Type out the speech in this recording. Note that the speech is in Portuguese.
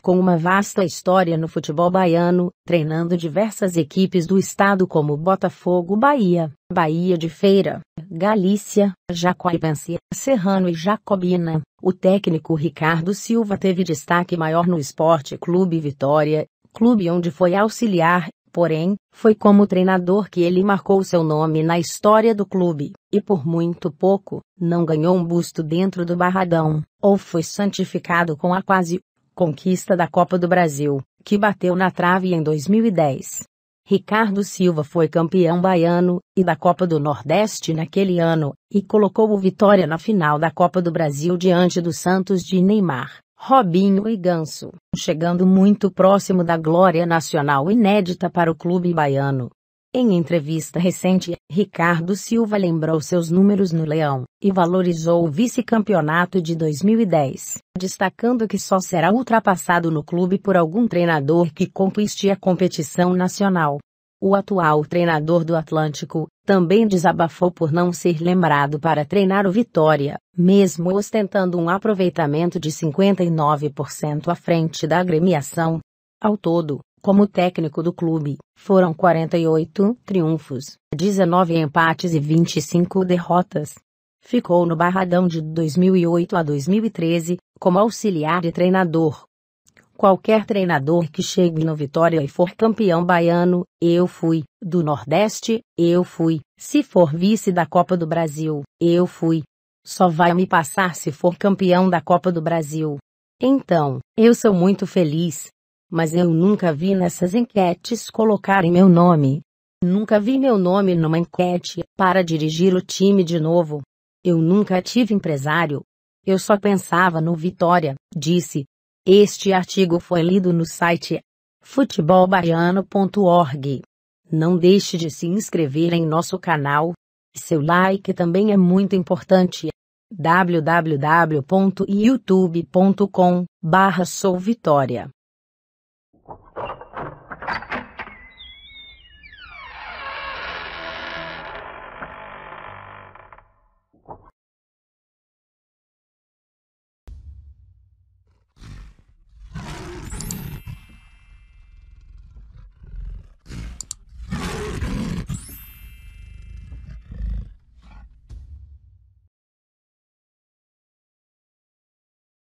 com uma vasta história no futebol baiano, treinando diversas equipes do estado como Botafogo Bahia, Bahia de Feira, Galícia, Jacuipense, Serrano e Jacobina. O técnico Ricardo Silva teve destaque maior no Esporte Clube Vitória, clube onde foi auxiliar porém, foi como treinador que ele marcou seu nome na história do clube, e por muito pouco, não ganhou um busto dentro do Barradão, ou foi santificado com a quase conquista da Copa do Brasil, que bateu na trave em 2010. Ricardo Silva foi campeão baiano e da Copa do Nordeste naquele ano e colocou o Vitória na final da Copa do Brasil diante do Santos de Neymar, Robinho e Ganso, chegando muito próximo da glória nacional inédita para o clube baiano. Em entrevista recente, Ricardo Silva lembrou seus números no Leão e valorizou o vice-campeonato de 2010, destacando que só será ultrapassado no clube por algum treinador que conquiste a competição nacional. O atual treinador do Atlântico também desabafou por não ser lembrado para treinar o Vitória, mesmo ostentando um aproveitamento de 59% à frente da agremiação. Ao todo, como técnico do clube, foram 48 triunfos, 19 empates e 25 derrotas. Ficou no Barradão de 2008 a 2013, como auxiliar de treinador. Qualquer treinador que chegue no Vitória e for campeão baiano, eu fui. Do Nordeste, eu fui. Se for vice da Copa do Brasil, eu fui. Só vai me passar se for campeão da Copa do Brasil. Então, eu sou muito feliz, mas eu nunca vi nessas enquetes colocarem meu nome. Nunca vi meu nome numa enquete para dirigir o time de novo. Eu nunca tive empresário. Eu só pensava no Vitória, disse. Este artigo foi lido no site futebolbaiano.org. Não deixe de se inscrever em nosso canal. Seu like também é muito importante. www.youtube.com/souvitória Thank you.